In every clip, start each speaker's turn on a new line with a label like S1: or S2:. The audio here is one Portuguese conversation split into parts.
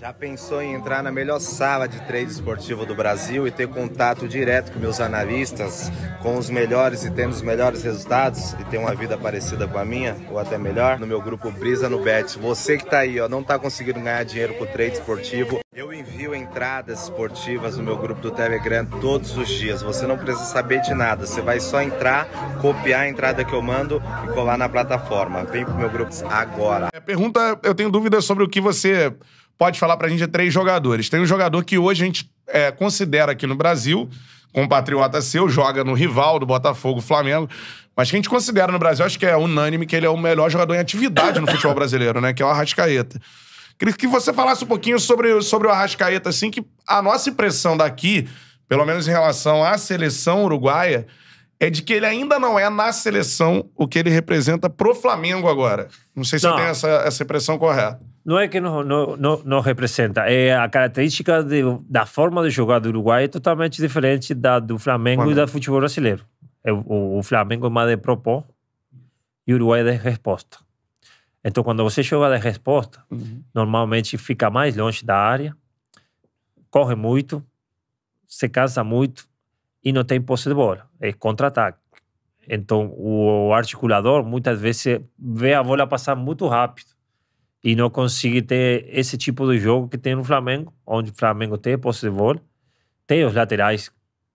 S1: Já pensou em entrar na melhor sala de trade esportivo do Brasil e ter contato direto com meus analistas, com os melhores e tendo os melhores resultados e ter uma vida parecida com a minha, ou até melhor, no meu grupo Brisa no Bet. Você que tá aí, ó, não tá conseguindo ganhar dinheiro com o trade esportivo, eu envio entradas esportivas no meu grupo do Telegram todos os dias. Você não precisa saber de nada, você vai só entrar, copiar a entrada que eu mando e colar na plataforma. Vem pro meu grupo agora. É, pergunta, eu tenho dúvidas sobre o que você pode falar para a gente de três jogadores. Tem um jogador que hoje a gente é, considera aqui no Brasil, compatriota seu, joga no rival do Botafogo, Flamengo, mas que a gente considera no Brasil, acho que é unânime que ele é o melhor jogador em atividade no futebol brasileiro, né? Que é o Arrascaeta. Queria que você falasse um pouquinho sobre, sobre o Arrascaeta, assim, que a nossa impressão daqui, pelo menos em relação à seleção uruguaia, é de que ele ainda não é na seleção o que ele representa pro Flamengo agora. Não sei se não. eu tenho essa, essa impressão correta
S2: não é que não, não, não, não, representa. É a característica de, da forma de jogar do Uruguai é totalmente diferente da do Flamengo e do futebol brasileiro. É, o, o, Flamengo é mais de propor e o Uruguai é de resposta. Então, quando você joga de resposta, uhum. normalmente fica mais longe da área, corre muito, se cansa muito e não tem posse de bola. É contra-ataque. Então, o articulador muitas vezes vê a bola passar muito rápido e não consegue ter esse tipo de jogo que tem no Flamengo, onde o Flamengo tem posse de bola, tem os laterais,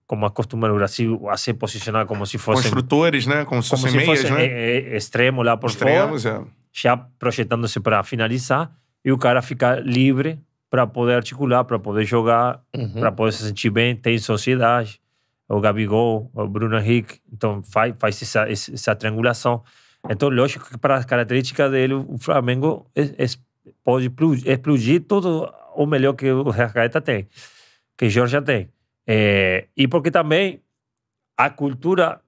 S2: como acostuma no Brasil, a se posicionar como se fossem... Construtores,
S1: né? Como se fossem meias, fosse, né? É,
S2: eh, eh, extremo lá por Extremos, fora, é. já projetando-se para finalizar, e o cara ficar livre para poder articular, para poder jogar, uhum. para poder se sentir bem, tem sociedade, o Gabigol, o Bruno Henrique, então faz, faz essa, essa triangulação. Então, lógico que para as características dele, o Flamengo pode explodir tudo o melhor que o Rascaeta tem, que o Jorge tem. É, e porque também a cultura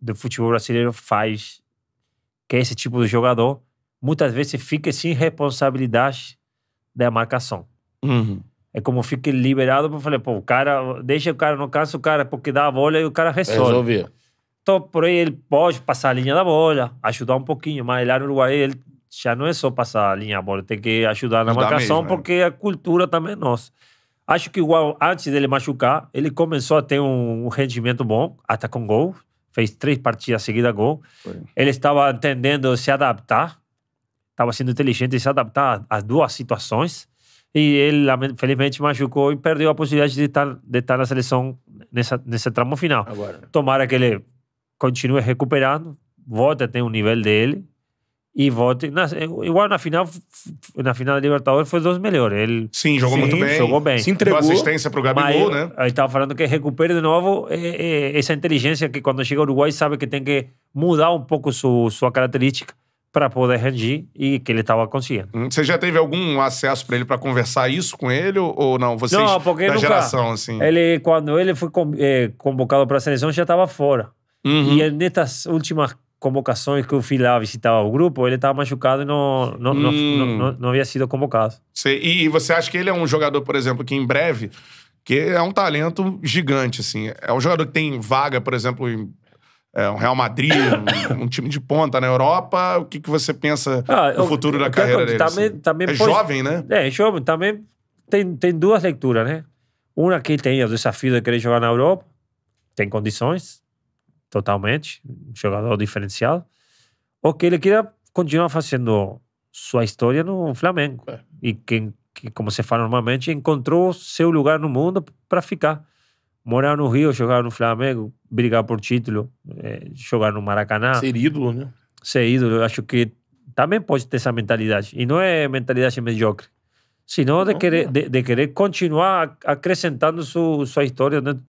S2: do futebol brasileiro faz que esse tipo de jogador muitas vezes fique sem responsabilidade da marcação. Uhum. É como fique liberado para falar, pô, o cara, deixa o cara no caso, o cara, porque dá a bola e o cara resolve. Resolvia. Então, por aí ele pode passar a linha da bola, ajudar um pouquinho, mas lá no Uruguai ele já não é só passar a linha da bola, tem que ajudar na Ajudar marcação, mesmo, é. porque a cultura também é nossa. Acho que igual antes dele machucar, ele começou a ter um, rendimento bom, até com gol. Fez três partidas seguidas gol. Foi. Ele estava entendendo se adaptar, estava sendo inteligente e se adaptar às duas situações. E ele, felizmente machucou e perdeu a possibilidade de estar, de estar na seleção nessa, nesse tramo final. Agora. Tomara que ele continue recuperando, vote a ter um nível dele e volte. Na, eh, igual na final, na final da Libertadores foi dos melhores. Ele, sim, jogou sim, muito bem. Jogou bem. Se entregou. Deu assistência pro Gabigol, né? Aí estava falando que recupere de novo é, eh, é, essa eh, inteligência que quando chega ao Uruguai sabe que tem que mudar um pouco su, sua característica para poder rendir e que ele estava conseguindo. Hum, você já teve algum acesso para ele para conversar
S1: isso com ele ou não? Vocês não, porque da nunca, geração assim.
S2: Ele quando ele foi convocado para a seleção já estava fora. Uhum. E nessas últimas convocações que eu fui lá visitar o grupo, ele estava machucado e não, não, hum. não, não, não, havia sido convocado.
S1: Sei. E, você acha que ele é um jogador, por exemplo, que em breve, que é um talento gigante, assim. É um jogador que tem vaga, por exemplo, em é, um Real Madrid, um, um, time de ponta na Europa.
S2: O que, que você pensa ah, no futuro eu, da carreira dele? Também, assim? também é pode, jovem, né? É, é, jovem. Também tem, tem duas leituras, né? Uma que tem é o desafio de querer jogar na Europa, tem condições totalmente, um jogador diferenciado, ou que ele queira continuar fazendo sua história no Flamengo. É. E que, que, como se fala normalmente, encontrou seu lugar no mundo para ficar. Morar no Rio, jogar no Flamengo, brigar por título, é, jogar no Maracanã. Ser ídolo, né? Ser ídolo. Acho que também pode ter essa mentalidade. E não é mentalidade mediocre. Senão de querer, é. De, de, querer continuar acrescentando su, sua história dentro